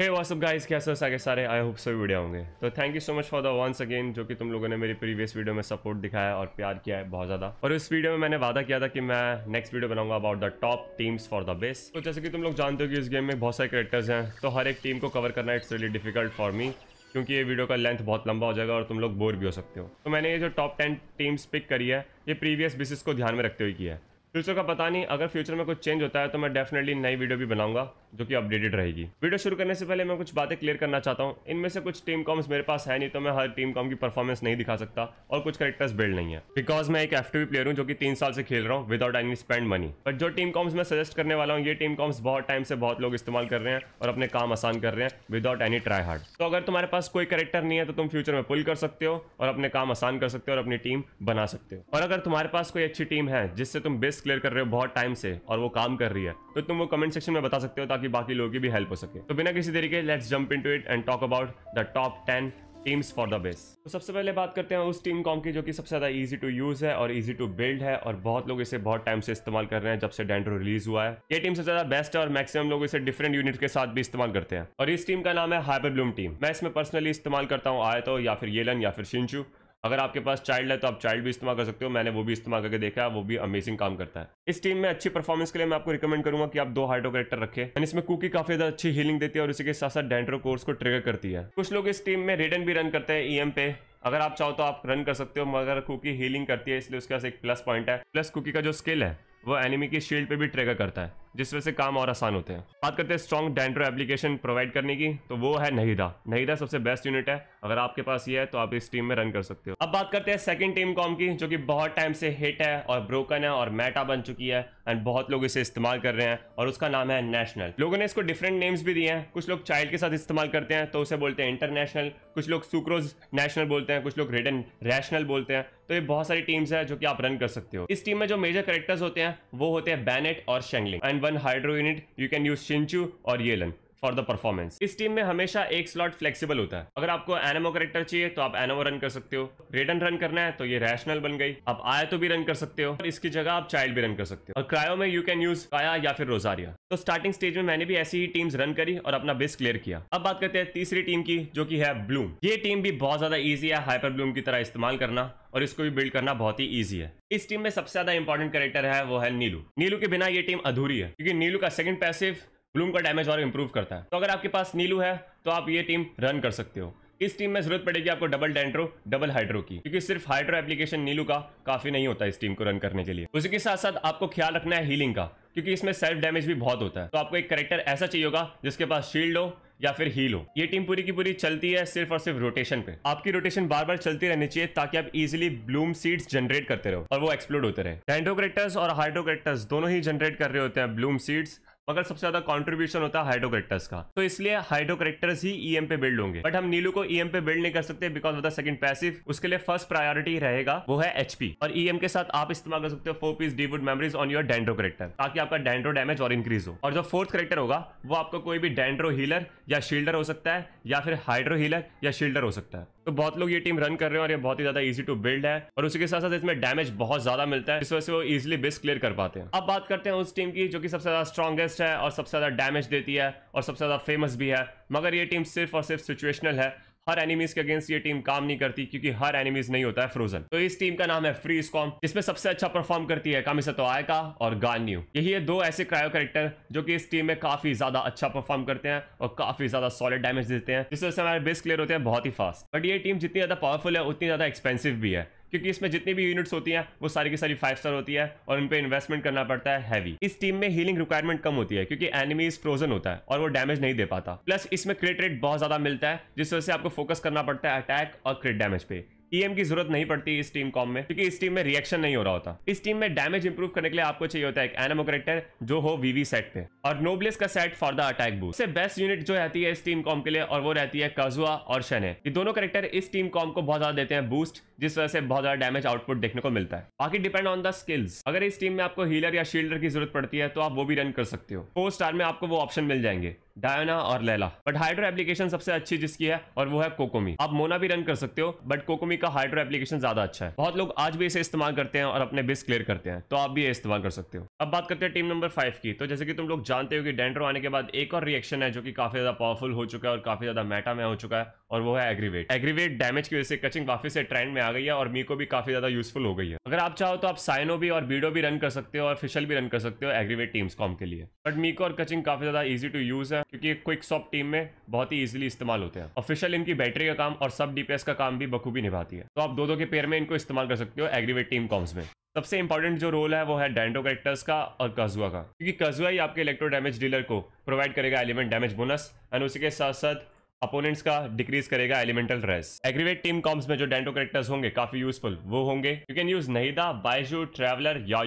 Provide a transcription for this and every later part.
हे WhatsApp guys कैसे हो सारे सारे आई होप सभी बढ़िया होंगे तो thank you so much for the once again जो कि तुम लोगों ने मेरी प्रीवियस वीडियो में सपोर्ट दिखाया और प्यार किया है बहुत ज़्यादा और इस वीडियो में मैंने वादा किया था कि मैं नेक्स्ट वीडियो बनाऊंगा about the top teams for the best तो जैसे कि तुम लोग जानते हो कि इस गेम में बहुत सारे करेक्टर्स हैं तो हर एक टीम को कवर करना it's really difficult for me क्योंकि ये वीडियो का लेंथ बहुत लंबा हो जाएगा और तुम लोग बोर भी हो सकते हो तो मैंने ये जो टॉप टेन टीम्स पिक करी है ये प्रीवियस बेसिस को ध्यान में रखते हुए किया है फ्यूचर का पता नहीं अगर फ्यूचर में कुछ चेंज होता है तो मैं डेफिनेटली नई वीडियो भी बनाऊंगा जो कि अपडेटेड रहेगी वीडियो शुरू करने से पहले मैं कुछ बातें क्लियर करना चाहता हूँ इनमें से कुछ टीम कॉम्स मेरे पास है नहीं तो मैं हर टीम कॉम की परफॉर्मेंस नहीं दिखा सकता और कुछ करेक्टर्स बिल्ड नहीं है बिकॉज मैं एक एफ प्लेयर हूँ जो कि तीन साल से खेल रहा हूँ without any spend money but जो टीम कॉम्स मैं सजेस्ट करने वाला हूँ ये टीम कॉम्स बहुत टाइम से बहुत लोग इस्तेमाल कर रहे हैं और अपने काम आसान कर रहे हैं विदाउट एनी ट्राई हार्ड तो अगर तुम्हारे पास कोई करेक्टर नहीं है तो तुम फ्यूचर में पुल कर सकते हो और अपने काम आसान कर सकते हो और अपनी टीम बना सकते हो और अगर तुम्हारे पास कोई अच्छी टीम है जिससे तुम बेस्ट क्लियर कर रहे हो बहुत टाइम से और वो काम कर रही है तो तुम वो कमेंट सेक्शन में बता सकते हो ताकि बाकी लोगों की भी हेल्प हो सके तो बिना किसी तरीके let's jump to it and talk about the top ten teams for the best तो सबसे पहले बात करते हैं उस टीम कॉम की जो कि सबसे ज़्यादा इजी टू यूज़ है और इजी टू बिल्ड है और बहुत लोग इसे बहुत टाइम से इस्तेमाल कर रहे हैं जब से डेंड्रो रिलीज हुआ है ये टीम सबसे ज़्यादा बेस्ट है और मैक्सिमम लोग इसे डिफरेंट यूनिट के साथ भी इस्तेमाल करते हैं और इस टीम का नाम है हाइपर ब्लूम टीम मैं इसमें पर्सनली इस्तेमाल करता हूँ आयतो या फिर येलन या फिर शिंचू अगर आपके पास चाइल्ड है तो आप चाइल्ड भी इस्तेमाल कर सकते हो मैंने वो भी इस्तेमाल करके देखा है वो भी अमेजिंग काम करता है इस टीम में अच्छी परफॉर्मेंस के लिए मैं आपको रिकमेंड करूंगा कि आप दो हार्डो करेक्टर रखें एंड इसमें कुकी काफी ज्यादा अच्छी हीलिंग देती है और इसी के साथ साथ डेंट्रो कोर्स को ट्रिगर करती है कुछ लोग इस टीम में रिटर्न भी रन करते हैं ई e पे अगर आप चाहो तो आप रन कर सकते हो मगर कुकी हीलिंग करती है इसलिए उसके पास एक प्लस पॉइंट है प्लस कुकी का जो स्किल है वो एनिमी की शील्ड पे भी ट्रेगर करता है जिस वजह से काम और आसान होते हैं बात करते हैं स्ट्रॉन्ग डेंड्रो एप्लीकेशन प्रोवाइड करने की तो वो है नहीदा नहीदा सबसे बेस्ट यूनिट है अगर आपके पास ये है तो आप इस टीम में रन कर सकते हो अब बात करते हैं सेकंड टीम कॉम की जो कि बहुत टाइम से हिट है और ब्रोकन है और मेटा बन चुकी है एंड बहुत लोग इसे इस्तेमाल कर रहे हैं और उसका नाम है नेशनल लोगों ने इसको डिफरेंट नेम्स भी दिए हैं कुछ लोग चाइल्ड के साथ इस्तेमाल करते हैं तो उसे बोलते हैं इंटरनेशनल कुछ लोग सुक्रोज नेशनल बोलते हैं कुछ लोग रिटन रैशनल बोलते हैं तो ये बहुत सारी टीम्स है जो कि आप रन कर सकते हो इस टीम में जो मेजर करेक्टर्स होते हैं वो होते हैं बैनेट और Xiangling and one hydro unit you can use use और येलन फॉर द परफॉर्मेंस इस टीम में हमेशा एक स्लॉट फ्लेक्सिबल होता है अगर आपको एनमो करेक्टर चाहिए तो आप एनमो रन कर सकते हो रेडन रन करना है तो ये रैशनल बन गई आप आया तो भी रन कर सकते हो और इसकी जगह आप चाइल्ड भी रन कर सकते हो और क्रायो में यू कैन यूज काया या फिर रोजारिया तो स्टार्टिंग स्टेज में मैंने भी ऐसी ही टीम्स रन करी और अपना बेस क्लियर किया अब बात करते हैं तीसरी टीम की जो की है ब्लूम ये टीम भी बहुत ज्यादा ईजी है हाइपर ब्लूम की तरह इस्तेमाल करना और इसको भी बिल्ड करना बहुत ही ईजी है इस टीम में सबसे ज्यादा इंपॉर्टेंट करेक्टर है वो है नीलू नीलू के बिना ये टीम अधूरी है क्योंकि नीलू का सेकंड पैसिव ग्लूम का डैमेज और इम्प्रूव करता है तो अगर आपके पास नीलू है तो आप ये टीम रन कर सकते हो इस टीम में जरूरत पड़ेगी आपको डबल डेंट्रो डबल हाइड्रो की क्योंकि सिर्फ हाइड्रो एप्लीकेशन नीलू का काफी नहीं होता इस टीम को रन करने के लिए उसी के साथ साथ आपको ख्याल रखना है हीलिंग का क्योंकि इसमें सेल्फ डैमेज भी बहुत होता है तो आपको एक करेक्टर ऐसा चाहिए होगा जिसके पास शील्ड हो या फिर हील हो ये टीम पूरी की पूरी चलती है सिर्फ और सिर्फ रोटेशन पे आपकी रोटेशन बार बार चलती रहनी चाहिए ताकि आप इजिली ब्लूम सीड्स जनरेट करते रहो और वो एक्सप्लोड होते रहे डेंडो और हाइड्रोक्रेटर्स दोनों ही जनरेट कर रहे होते हैं ब्लूम सीड्स मगर सबसे ज्यादा कॉन्ट्रीब्यूशन होता है करेक्टर्स का तो इसलिए करेक्टर्स ही ईएम e पे बिल्ड होंगे बट हम नीलू को ईएम e पे बिल्ड नहीं कर सकते because of the second passive उसके लिए फर्स्ट प्रायोरिटी रहेगा वो है एचपी और ईएम e के साथ आप इस्तेमाल कर सकते हो फोर पीस डीवुड memories on your dendro character ताकि आपका डेंड्रो डैमेज और इंक्रीज हो और जो फोर्थ करेक्टर होगा वो आपका कोई भी डेंड्रो हीलर या शील्डर हो सकता है या फिर हाइड्रो हीलर या शील्डर हो सकता है तो बहुत लोग ये टीम रन कर रहे हैं और ये बहुत ही ज्यादा इजी टू बिल्ड है और उसके साथ साथ इसमें डैमेज बहुत ज्यादा मिलता है इस वजह से वो इजिली बेस क्लियर कर पाते हैं अब बात करते हैं उस टीम की जो कि सबसे ज्यादा स्ट्रॉगेस्ट है और सबसे ज्यादा डैमेज देती है और सबसे ज्यादा फेमस भी है मगर ये टीम सिर्फ और सिर्फ सिचुएशनल है हर एनिमीज के अगेंस्ट ये टीम काम नहीं करती क्योंकि हर एनिमीज नहीं होता है फ्रोजन तो इस टीम का नाम है फ्री स्कॉम जिसमें सबसे अच्छा परफॉर्म करती है कामिसतो आयका और गान्यू यही है दो ऐसे क्रायो कैरेक्टर जो कि इस टीम में काफी ज्यादा अच्छा परफॉर्म करते हैं और काफी ज्यादा सॉलिड डैमेज देते हैं जिस वजह से हमारे बेस्ट क्लियर होते हैं बहुत ही फास्ट बट ये टीम जितनी ज्यादा पावरफुल है उतनी ज्यादा एक्सपेंसिव भी है क्योंकि इसमें जितनी भी यूनिट्स होती हैं वो सारी की सारी फाइव स्टार होती है और उन पर इन्वेस्टमेंट करना पड़ता है हैवी इस टीम में हीलिंग रिक्वायरमेंट कम होती है क्योंकि एनिमीज फ्रोजन होता है और वो डैमेज नहीं दे पाता प्लस इसमें क्रिट रेट बहुत ज्यादा मिलता है जिस वजह से आपको फोकस करना पड़ता है अटैक और क्रिट डैमेज पे ईएम e की जरूरत नहीं पड़ती इस टीम कॉम में क्योंकि इस टीम में रिएक्शन नहीं हो रहा होता इस टीम में डैमेज इंप्रूव करने के लिए आपको चाहिए होता है एक एनमो करेक्टर जो हो वीवी सेट पे और नोबलेस का set for the attack boost से बेस्ट यूनिट जो रहती है इस टीम कॉम के लिए और वो रहती है कजुआ और शने ये दोनों करेक्टर इस टीम कॉम को बहुत ज्यादा देते हैं बूस्ट जिस वजह से बहुत ज्यादा डैमेज आउटपुट देखने को मिलता है बाकी डिपेंड ऑन द स्किल्स अगर इस टीम में आपको हीलर या शील्डर की जरूरत पड़ती है तो आप वो भी रन कर सकते हो फोर स्टार में आपको वो ऑप्शन मिल जाएंगे डायना और लैला बट हाइड्रो एप्लीकेशन सबसे अच्छी जिसकी है और वो है कोकोमी आप मोना भी रन कर सकते हो बट कोकोमी का हाइड्रो एप्लीकेशन ज्यादा अच्छा है बहुत लोग आज भी इसे इस्तेमाल करते हैं और अपने बिस क्लियर करते हैं तो आप भी इस्तेमाल कर सकते हो अब बात करते हैं टीम नंबर फाइव की तो जैसे कि तुम लोग जानते हो कि डेंड्रो आने के बाद एक और रिएक्शन है जो कि काफी ज्यादा पावरफुल हो चुका है और काफी ज्यादा मेटा में हो चुका है और वो है एग्रीवेट एग्रीवेट डैमेज की वजह से कचिंग वापस से ट्रेंड में आ गई है और मी को भी काफी ज्यादा यूजफुल हो गई है अगर आप चाहो तो आप साइनो भी और बीडो भी रन कर सकते हो और फिशल भी रन कर सकते हो एग्रीवेट टीम्स कॉम के लिए बट मी और कचिंग काफी ज्यादा ईजी टू यूज है हैं क्योंकि ये क्विक सॉप टीम में बहुत ही इजिली इस्तेमाल होते हैं ऑफिशियल इनकी बैटरी का काम और सब डीपीएस का काम भी बखूबी निभाती है तो आप दो दो के पेयर में इनको इस्तेमाल कर सकते हो एग्रीवेट टीम कॉम्स में सबसे इंपॉर्टेंट जो रोल है वो है डेंटो करेक्टर्स का और कजुआ का क्योंकि कजुआ ही आपके इलेक्ट्रो डैमेज डीलर को प्रोवाइड करेगा एलिमेंट डैमेज बोनस एंड उसी के साथ साथ अपोनेंट्स का डिक्रीज करेगा elemental res aggravate team comps में जो डेंटो करेक्टर्स होंगे काफी यूजफुल वो होंगे you can use Nahida Baizhu traveller या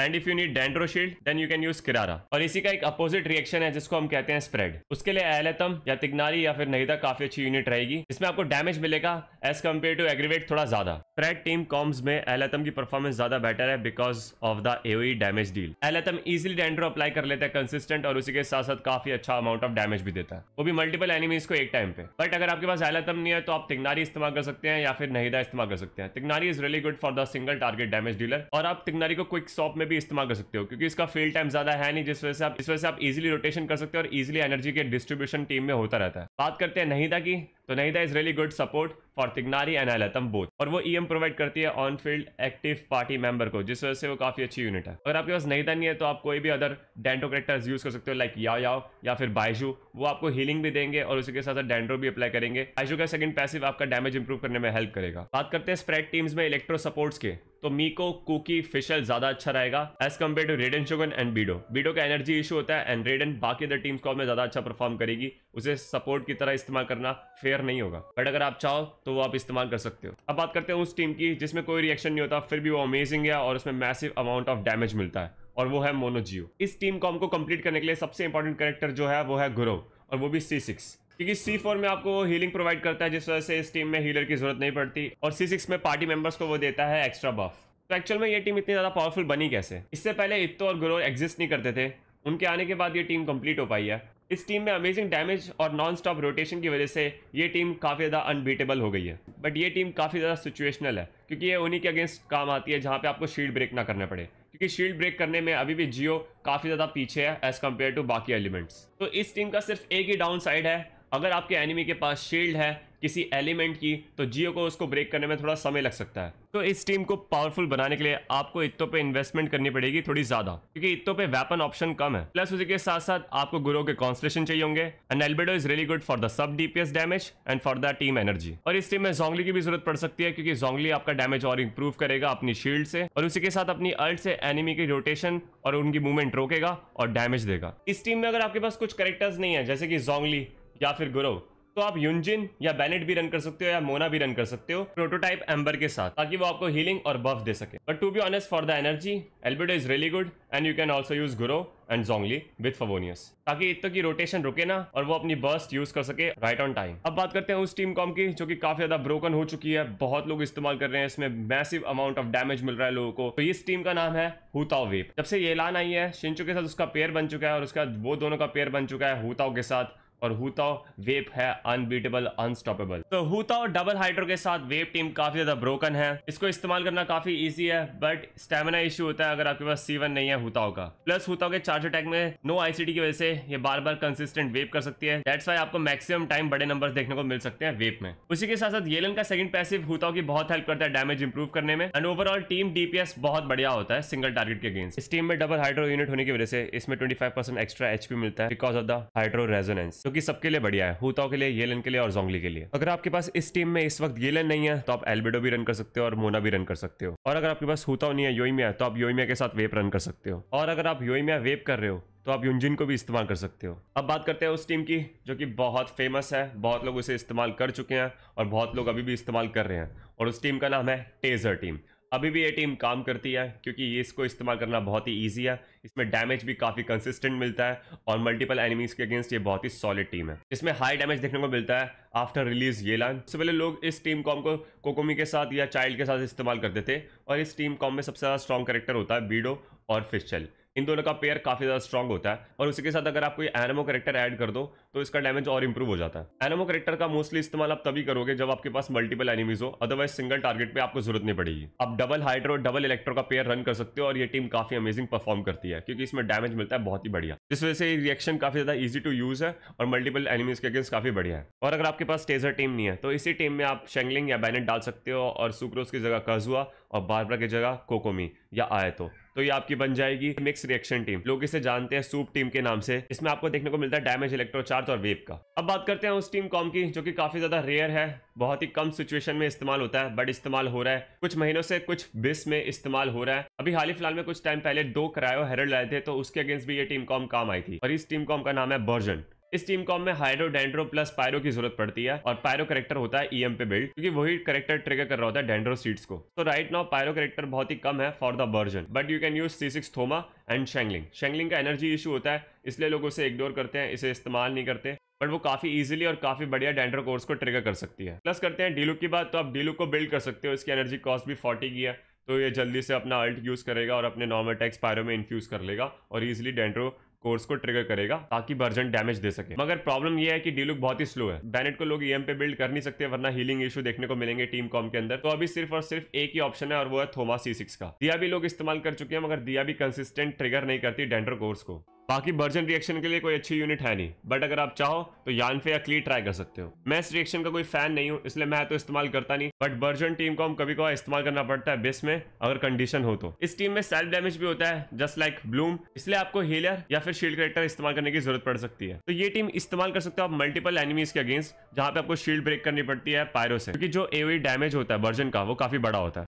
and if you need dendro shield then you can use Kirara और इसी का एक अपोजिट रिएक्शन है जिसको हम कहते हैं स्प्रेड उसके लिए एलेतम या तिगनारी या फिर नहीदा काफी अच्छी यूनिट रहेगी इसमें आपको डैमेज मिलेगा एज कम्पेयर टू एग्रीवेट थोड़ा ज्यादा स्प्रेड टीम कॉम्स में एलेतम की परफॉर्मेंस ज्यादा बेटर है because of the AOE damage deal Alhaitham easily dendro apply कर लेता है कंसिस्टेंट और उसी के साथ साथ काफी अच्छा अमाउंट ऑफ डैमेज भी देता है वो भी मल्टीपल एनिमीज को एक टाइम टाइम पे बट अगर आपके पास एलातम नहीं है तो आप तिगनारी इस्तेमाल कर सकते हैं या फिर नहीदा इस्तेमाल कर सकते हैं Tighnari is really good for the single target damage dealer और आप तिगनारी को क्विक सॉप में भी इस्तेमाल कर सकते हो क्योंकि इसका फील्ड टाइम ज्यादा है नहीं जिस वजह से आप इस वजह से आप इजिली रोटेशन कर सकते हो और इजिली एनर्जी के डिस्ट्रीब्यूशन टीम में होता रहता है बात करते हैं नहीदा की तो था is really good support for Tighnari and Alhaitham both और वो एम e प्रोवाइड करती है on field active party member को जिस वजह से वो काफी अच्छी यूनिट है अगर आपके पास Nahida नहीं है तो आप कोई भी अदर डेंटो करेक्टर्स यूज कर सकते हो लाइक या याओ या फिर बाइजू वो आपको हीलिंग भी देंगे और उसी के साथ डेंड्रो भी अप्लाई करेंगे बाइजू का सेकंड पैसिव आपका डैमेज इंप्रूव करने में हेल्प करेगा बात करते हैं स्प्रेड टीम्स में इलेक्ट्रो सपोर्ट्स के तो मीको कुकी फिशल ज्यादा अच्छा रहेगा as compare to Raiden Shogun and Beidou Beidou का एनर्जी इशू होता है एंड रेडन बाकी अदर टीम स्कॉल में ज्यादा अच्छा परफॉर्म करेगी उसे सपोर्ट की तरह इस्तेमाल करना फेयर नहीं होगा बट अगर आप चाहो तो वो आप इस्तेमाल कर सकते हो अब बात करते हैं उस टीम की जिसमें कोई रिएक्शन नहीं होता फिर भी वो अमेजिंग है और उसमें मैसिव अमाउंट ऑफ डैमेज मिलता है और वो है मोनोजियो इस टीम कॉम को कंप्लीट करने के लिए सबसे इंपॉर्टेंट करेक्टर जो है वो है गुरो और वो भी सी सिक्स क्योंकि सी फोर में आपको वो हीलिंग प्रोवाइड करता है जिस वजह से इस टीम में हीलर की जरूरत नहीं पड़ती और सी सिक्स में पार्टी मेंबर्स को वो देता है एक्स्ट्रा बफ तो एक्चुअल में ये टीम इतनी ज़्यादा पावरफुल बनी कैसे इससे पहले इतो और ग्रोर एग्जिस्ट नहीं करते थे उनके आने के बाद ये टीम कंप्लीट हो पाई है इस टीम में अमेजिंग डैमेज और नॉन स्टॉप रोटेशन की वजह से ये टीम काफ़ी ज़्यादा अनबीटेबल हो गई है बट ये टीम काफ़ी ज़्यादा सिचुएशनल है क्योंकि ये उन्हीं के अगेंस्ट काम आती है जहाँ पे आपको शील्ड ब्रेक ना करना पड़े क्योंकि शील्ड ब्रेक करने में अभी भी जियो काफ़ी ज़्यादा पीछे है एज़ कम्पेयर टू बाकी एलिमेंट्स तो इस टीम का सिर्फ एक ही डाउन साइड है अगर आपके एनिमी के पास शील्ड है किसी एलिमेंट की तो जियो को उसको ब्रेक करने में थोड़ा समय लग सकता है तो इस टीम को पावरफुल बनाने के लिए आपको इतो पे इन्वेस्टमेंट करनी पड़ेगी थोड़ी ज्यादा क्योंकि इतो पे वेपन ऑप्शन कम है प्लस उसी के साथ साथ आपको गुरो के कॉन्स्टेशन चाहिए होंगे and Albedo is really good for the sub DPS damage and for the team energy और इस टीम में जोंगली की भी जरूरत पड़ सकती है क्योंकि जोंगली आपका डैमेज और इम्प्रूव करेगा अपनी शील्ड से और उसी के साथ अपनी अल्ट से एनिमी की रोटेशन और उनकी मूवमेंट रोकेगा और डैमेज देगा इस टीम में अगर आपके पास कुछ करेक्टर्स नहीं है जैसे कि जोंगली या फिर गुरव तो आप यूनजिन या बैनेट भी रन कर सकते हो या मोना भी रन कर सकते हो प्रोटोटाइप एम्बर के साथ ताकि वो आपको हीलिंग और बफ दे सके but to be honest for the energy Albedo is really good and you can also use Gorou and Zhongli with फोनियस ताकि इतो की रोटेशन रुके ना और वो अपनी बर्स्ट यूज कर सके राइट ऑन टाइम अब बात करते हैं उस टीम कॉम की जो कि काफी ज्यादा ब्रोकन हो चुकी है बहुत लोग इस्तेमाल कर रहे हैं इसमें मैसिव अमाउंट ऑफ डैमेज मिल रहा है लोगों को तो इस टीम का नाम है हुताओ वेप जब से ये लान आई है शिंचू के साथ उसका पेयर बन चुका है और उसका वो दोनों का पेयर बन चुका है हुताओ के साथ और हुताओ वेप है अनबीटेबल अनस्टॉपेबल तो हुताओ डबल हाइड्रो के साथ वेप टीम काफी ज्यादा ब्रोकन है इसको इस्तेमाल करना काफी इजी है बट स्टेमिना इश्यू होता है अगर आपके पास सीवन नहीं है हुताओ का प्लस हुताओ के चार्ज अटैक में नो आईसीडी की वजह से ये बार बार कंसिस्टेंट वेप कर सकती है डेट्स वाई आपको मैक्सिमम टाइम बड़े नंबर देखने को मिल सकते हैं वेप में उसी के साथ साथ येलन का सेकंड पैसिव हुताओ की बहुत हेल्प करता है डैमेज इंप्रूव करने में एंड ओवरऑल टीम डीपीएस बहुत बढ़िया होता है सिंगल टारगेट के अगेंस इस टीम में डबल हाइड्रो यूनिट होने की वजह से इसमें ट्वेंटी एक्स्ट्रा एचपी मिलता है because of the hydro resonance जो कि सबके लिए बढ़िया है हुताओ के लिए येलन के लिए और जोंगली के लिए अगर आपके पास इस टीम में इस वक्त येलन नहीं है तो आप एल्बेडो भी रन कर सकते हो और मोना भी रन कर सकते हो और अगर आपके पास हुताओ नहीं है योईमिया तो आप योमिया के साथ वेप रन कर सकते हो और अगर आप योमिया वेप कर रहे हो तो आप युजिन को भी इस्तेमाल कर सकते हो अब बात करते हैं उस टीम की जो कि बहुत फेमस है बहुत लोग उसे इस्तेमाल कर चुके हैं और बहुत लोग अभी भी इस्तेमाल कर रहे हैं और उस टीम का नाम है टेजर टीम अभी भी ये टीम काम करती है क्योंकि इसको इस्तेमाल करना बहुत ही ईजी है इसमें डैमेज भी काफ़ी कंसिस्टेंट मिलता है और मल्टीपल एनिमीज के अगेंस्ट ये बहुत ही सॉलिड टीम है इसमें हाई डैमेज देखने को मिलता है आफ्टर रिलीज ये लाइन सबसे पहले लोग इस टीम कॉम को कोकोमी के साथ या चाइल्ड के साथ इस्तेमाल करते थे और इस टीम कॉम में सबसे ज़्यादा स्ट्रॉन्ग करेक्टर होता है बीडो और फिशल इन दोनों का पेयर काफी ज्यादा स्ट्रॉन्ग होता है और उसी के साथ अगर आप कोई एनमो करेक्टर ऐड कर दो तो इसका डैमेज और इंप्रूव हो जाता है एनमो करेक्टर का मोस्टली इस्तेमाल आप तभी करोगे जब आपके पास मल्टीपल एनिमीज हो अदरवाइज सिंगल टारगेट पे आपको जरूरत नहीं पड़ेगी आप डबल हाइड्रो और डबल इलेक्ट्रो का पेयर रन कर सकते हो और ये टीम काफी अमेजिंग परफॉर्म करती है क्योंकि इसमें डैमेज मिलता है बहुत ही बढ़िया जिस वजह से रिएक्शन काफी ज्यादा ईजी टू यूज है और मल्टीपल एनिमीज के अगेंस्ट काफी बढ़िया है और अगर आपके पास टेजर टीम नहीं है तो इसी टीम में आप शेंगलिंग या बैनेट डाल सकते हो और सुक्रोस की जगह कजुआ और बारबरा की जगह कोकोमी या आयतो तो ये आपकी बन जाएगी मिक्स रिएक्शन टीम लोग इसे जानते हैं सूप टीम के नाम से इसमें आपको देखने को मिलता है डैमेज इलेक्ट्रोचार्ज और वेब का अब बात करते हैं उस टीम कॉम की जो कि काफी ज्यादा रेयर है बहुत ही कम सिचुएशन में इस्तेमाल होता है बट इस्तेमाल हो रहा है कुछ महीनों से कुछ बिस में इस्तेमाल हो रहा है अभी हाल ही फिलहाल में कुछ टाइम पहले दो करायो हेरल्ड लाए थे तो उसके अगेंस्ट भी ये टीम कॉम काम आई थी और इस टीम कॉम का नाम है बर्जन इस टीम कॉम में हाइड्रो डेंड्रो प्लस पायरो की जरूरत पड़ती है और पायरो करेक्टर होता है ईएम e पे बिल्ड क्योंकि वही करेक्टर ट्रिगर कर रहा होता है डेंड्रो सीड्स को तो राइट नाउ पायरो करेक्टर बहुत ही कम है for the burgeon but you can use C six Thoma and Xiangling Xiangling का एनर्जी इशू होता है इसलिए लोग उसे इग्नोर करते हैं इसे इस्तेमाल नहीं करते बट वो काफी इजिली और काफी बढ़िया डेंड्रो कोर्स को ट्रिगर कर सकती है प्लस करते हैं डीलू की बात तो आप डीलू को बिल्ड कर सकते हो इसकी एनर्जी कॉस्ट भी फोर्टी की है तो ये जल्दी से अपना अल्ट यूज़ करेगा और अपने नॉर्मल टैक्स पायरो में इन्फ्यूज़ कर लेगा और ईजिली डेंड्रो कोर्स को ट्रिगर करेगा ताकि बर्जन डैमेज दे सके मगर प्रॉब्लम यह है कि डीलुक बहुत ही स्लो है बैनेट को लोग ईएम e पे बिल्ड कर नहीं सकते वरना हीलिंग इशू देखने को मिलेंगे टीम कॉम के अंदर तो अभी सिर्फ और सिर्फ एक ही ऑप्शन है और वो है थोमा सी का दिया भी लोग इस्तेमाल कर चुके हैं मगर दिया भी कंसिस्टेंट ट्रिगर नहीं करती डेंडर कोर्स को बाकी बर्जन रिएक्शन के लिए कोई अच्छी यूनिट है नहीं बट अगर आप चाहो तो यानफे या क्ली ट्राई कर सकते हो मैं इस रिएक्शन का कोई फैन नहीं हूँ इसलिए मैं तो इस्तेमाल करता नहीं बट बर्जन टीम को हम कभी कभार इस्तेमाल करना पड़ता है बेस में अगर कंडीशन हो तो इस टीम में सेल्फ डैमेज भी होता है जस्ट लाइक ब्लूम इसलिए आपको हीलर या फिर शील्ड करेक्टर इस्तेमाल करने की जरूरत पड़ सकती है तो ये टीम इस्तेमाल कर सकते हो आप मल्टीपल एनिमीज के अगेंस्ट जहाँ पे आपको शील्ड ब्रेक करनी पड़ती है पायरो से क्योंकि जो एवी डैमेज होता है बर्जन का वो काफी बड़ा होता है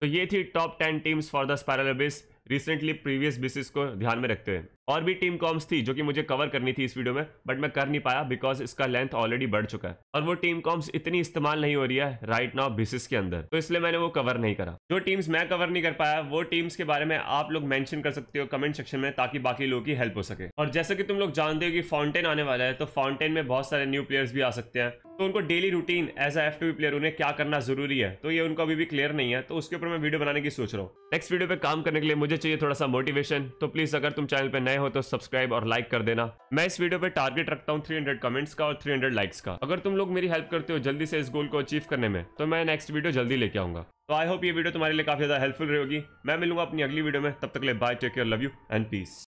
तो ये थी top ten teams for the spiral abyss recently previous basis को ध्यान में रखते हुए और भी टीम कॉम्स थी जो कि मुझे कवर करनी थी इस वीडियो में बट मैं कर नहीं पाया बिकॉज इसका लेंथ ऑलरेडी बढ़ चुका है और वो टीम कॉम्स इतनी इस्तेमाल नहीं हो रही है राइट नाउ बेसिस के अंदर तो इसलिए मैंने वो कवर नहीं करा जो टीम्स मैं कवर नहीं कर पाया वो टीम्स के बारे में आप लोग मैंशन कर सकते हो कमेंट सेक्शन में ताकि बाकी लोगों की हेल्प हो सके और जैसे कि तुम लोग जानते हो कि फाउंटेन आने वाला है तो फाउंटेन में बहुत सारे न्यू प्लेयर्स भी आ सकते हैं तो उनको daily routine as F two player उन्हें क्या करना जरूरी है तो ये उनको अभी भी क्लियर नहीं है तो उसके ऊपर मैं वीडियो बनाने की सोच रहा हूँ नेक्स्ट वीडियो पे काम करने के लिए मुझे चाहिए थोड़ा सा मोटिवेशन तो प्लीज अगर तुम चैनल पे नए हो तो सब्सक्राइब और लाइक कर देना मैं इस वीडियो पर टारगेट रखता हूँ थ्री कमेंट्स का और थ्री लाइक्स का अगर तुम लोग मेरी हेल्प करते हो जल्दी से इस गोल को अचीव करने में तो मैं नेक्स्ट वीडियो जल्दी लेके आऊंगा तो आई होप ये वीडियो तुम्हारे लिए काफी ज्यादा हेल्पफुल रहेगी मैं मिलूंगा अपनी अगली वीडियो में तब तक ले bye take care love you and piece